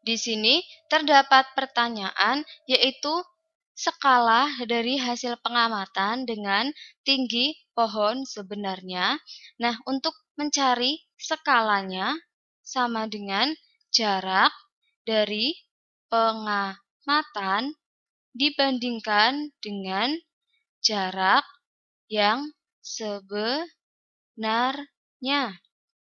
Di sini terdapat pertanyaan yaitu skala dari hasil pengamatan dengan tinggi pohon sebenarnya. Nah, untuk mencari skalanya sama dengan jarak dari pengamatan dibandingkan dengan jarak yang sebenarnya.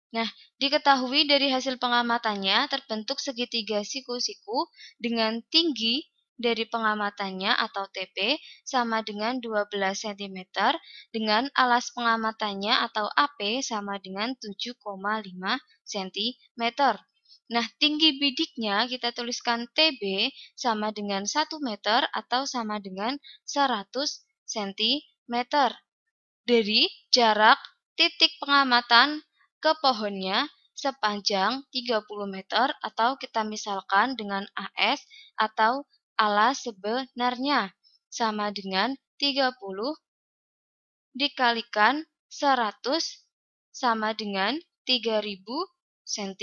Nah, diketahui dari hasil pengamatannya terbentuk segitiga siku-siku dengan tinggi dari pengamatannya atau TP sama dengan 12 cm dengan alas pengamatannya atau AP sama dengan 7,5 cm. Nah, tinggi bidiknya kita tuliskan TB sama dengan 1 meter atau sama dengan 100 cm. Dari jarak titik pengamatan ke pohonnya sepanjang 30 meter atau kita misalkan dengan AS atau alas sebenarnya sama dengan 30 dikalikan 100 sama dengan 3000 cm.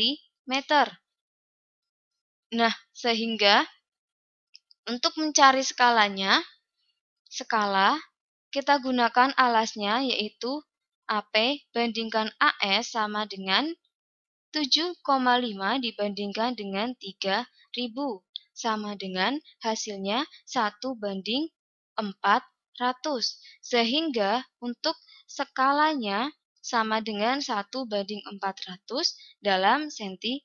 Nah, sehingga untuk mencari skalanya, skala kita gunakan alasnya yaitu AP bandingkan AS sama dengan 7,5 dibandingkan dengan 3000 sama dengan hasilnya 1 banding 400. Sehingga untuk skalanya sama dengan 1 banding 400 dalam cm.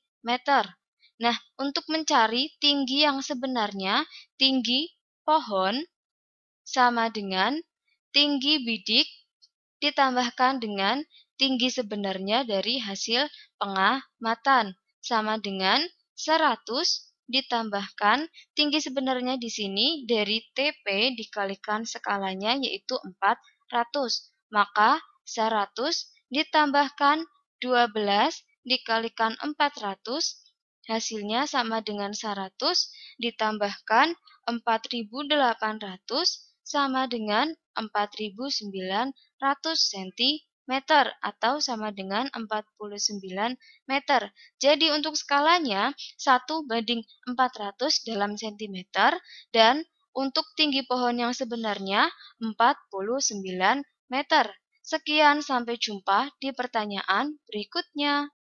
Nah, untuk mencari tinggi yang sebenarnya, tinggi pohon sama dengan tinggi bidik ditambahkan dengan tinggi sebenarnya dari hasil pengamatan sama dengan 100 ditambahkan tinggi sebenarnya di sini dari TP dikalikan skalanya yaitu 400. Maka 100 ditambahkan 12 dikalikan 400 hasilnya sama dengan 100 ditambahkan 4800 sama dengan 4.900 cm atau sama dengan 49 meter. Jadi untuk skalanya 1 banding 400 dalam cm dan untuk tinggi pohon yang sebenarnya 49 meter. Sekian sampai jumpa di pertanyaan berikutnya.